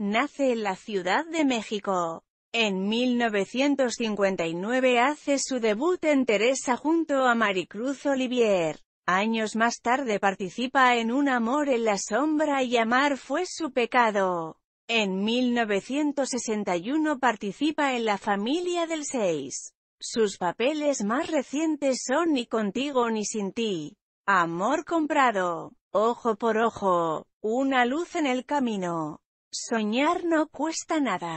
Nace en la Ciudad de México. En 1959 hace su debut en Teresa junto a Maricruz Olivier. Años más tarde participa en Un amor en la sombra y amar fue su pecado. En 1961 participa en La familia del 6. Sus papeles más recientes son Ni contigo ni sin ti, Amor comprado, Ojo por ojo, Una luz en el camino, Soñar no cuesta nada.